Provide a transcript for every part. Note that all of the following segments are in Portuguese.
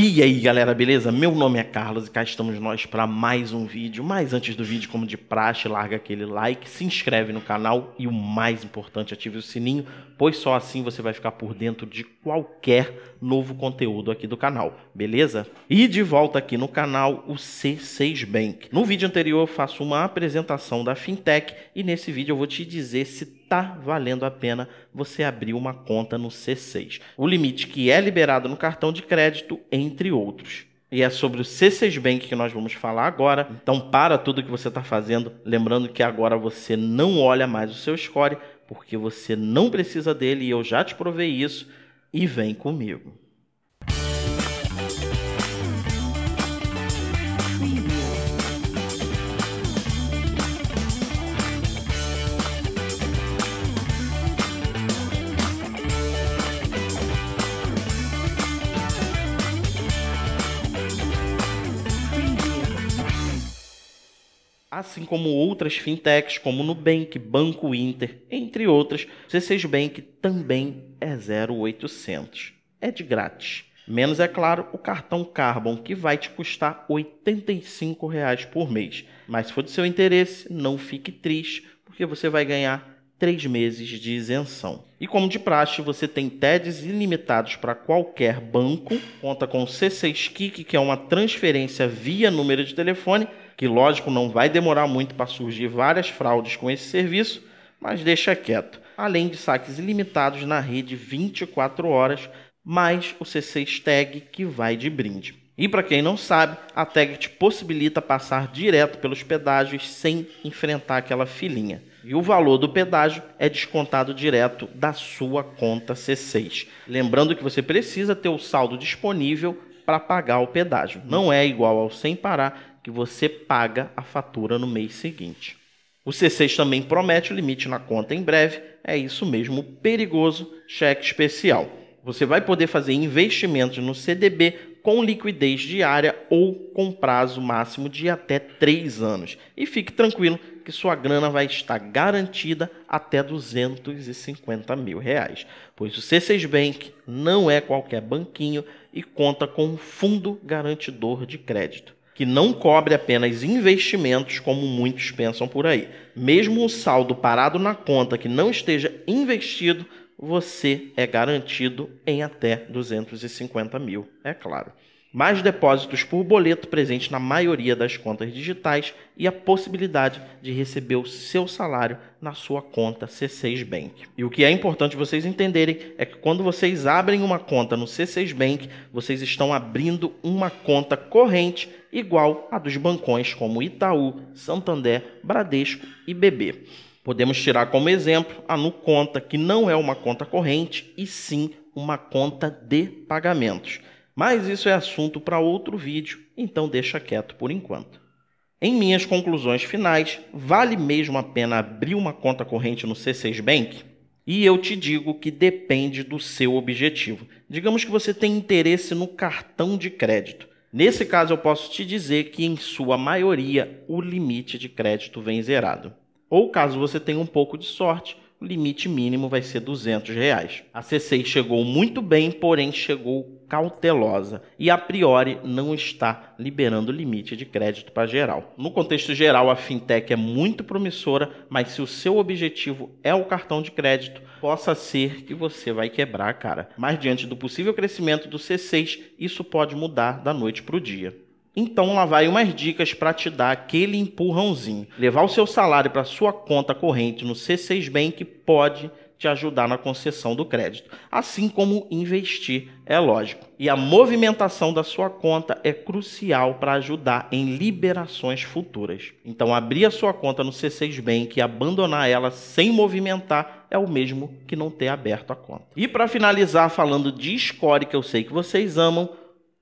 E aí galera, beleza? Meu nome é Carlos e cá estamos nós para mais um vídeo. Mas antes do vídeo, como de praxe, larga aquele like, se inscreve no canal e o mais importante, ative o sininho, pois só assim você vai ficar por dentro de qualquer novo conteúdo aqui do canal, beleza? E de volta aqui no canal, o C6 Bank. No vídeo anterior eu faço uma apresentação da Fintech e nesse vídeo eu vou te dizer se tá valendo a pena você abrir uma conta no C6. O limite que é liberado no cartão de crédito, entre outros. E é sobre o C6 Bank que nós vamos falar agora. Então, para tudo que você está fazendo, lembrando que agora você não olha mais o seu score, porque você não precisa dele e eu já te provei isso. E vem comigo. assim como outras fintechs como Nubank, Banco Inter, entre outras, o C6 Bank também é 0800. É de grátis. Menos, é claro, o cartão Carbon, que vai te custar R$ 85,00 por mês. Mas se for do seu interesse, não fique triste, porque você vai ganhar 3 meses de isenção. E como de praxe, você tem TEDs ilimitados para qualquer banco, conta com o C6 Kick, que é uma transferência via número de telefone, que lógico não vai demorar muito para surgir várias fraudes com esse serviço, mas deixa quieto. Além de saques ilimitados na rede 24 horas, mais o C6 Tag que vai de brinde. E para quem não sabe, a tag te possibilita passar direto pelos pedágios sem enfrentar aquela filinha. E o valor do pedágio é descontado direto da sua conta C6. Lembrando que você precisa ter o saldo disponível para pagar o pedágio. Não é igual ao sem parar, que você paga a fatura no mês seguinte. O C6 também promete o limite na conta em breve, é isso mesmo, perigoso cheque especial. Você vai poder fazer investimentos no CDB com liquidez diária ou com prazo máximo de até 3 anos. E fique tranquilo que sua grana vai estar garantida até 250 mil reais, pois o C6 Bank não é qualquer banquinho e conta com um fundo garantidor de crédito que não cobre apenas investimentos, como muitos pensam por aí. Mesmo o saldo parado na conta que não esteja investido, você é garantido em até 250 mil, é claro mais depósitos por boleto presente na maioria das contas digitais e a possibilidade de receber o seu salário na sua conta C6 Bank. E o que é importante vocês entenderem é que quando vocês abrem uma conta no C6 Bank, vocês estão abrindo uma conta corrente igual a dos bancões como Itaú, Santander, Bradesco e BB. Podemos tirar como exemplo a Nuconta, que não é uma conta corrente e sim uma conta de pagamentos. Mas isso é assunto para outro vídeo, então deixa quieto por enquanto. Em minhas conclusões finais, vale mesmo a pena abrir uma conta corrente no C6 Bank? E eu te digo que depende do seu objetivo. Digamos que você tem interesse no cartão de crédito. Nesse caso, eu posso te dizer que, em sua maioria, o limite de crédito vem zerado. Ou caso você tenha um pouco de sorte, o limite mínimo vai ser 200 reais. A C6 chegou muito bem, porém chegou cautelosa e a priori não está liberando limite de crédito para geral. No contexto geral, a fintech é muito promissora, mas se o seu objetivo é o cartão de crédito, possa ser que você vai quebrar a cara. Mas diante do possível crescimento do C6, isso pode mudar da noite para o dia. Então lá vai umas dicas para te dar aquele empurrãozinho. Levar o seu salário para sua conta corrente no C6 Bank pode te ajudar na concessão do crédito, assim como investir, é lógico. E a movimentação da sua conta é crucial para ajudar em liberações futuras. Então, abrir a sua conta no C6 Bank e abandonar ela sem movimentar é o mesmo que não ter aberto a conta. E para finalizar falando de score que eu sei que vocês amam,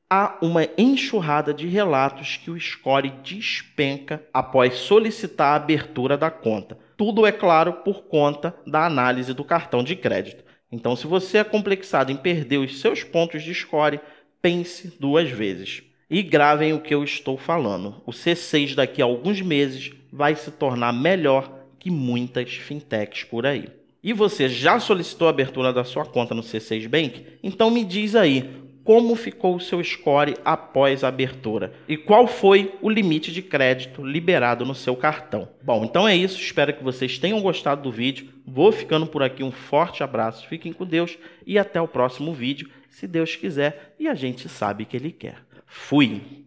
há uma enxurrada de relatos que o score despenca após solicitar a abertura da conta. Tudo é claro por conta da análise do cartão de crédito. Então, se você é complexado em perder os seus pontos de score, pense duas vezes. E gravem o que eu estou falando. O C6 daqui a alguns meses vai se tornar melhor que muitas fintechs por aí. E você já solicitou a abertura da sua conta no C6 Bank? Então me diz aí, como ficou o seu score após a abertura e qual foi o limite de crédito liberado no seu cartão. Bom, então é isso. Espero que vocês tenham gostado do vídeo. Vou ficando por aqui. Um forte abraço. Fiquem com Deus e até o próximo vídeo, se Deus quiser e a gente sabe que Ele quer. Fui!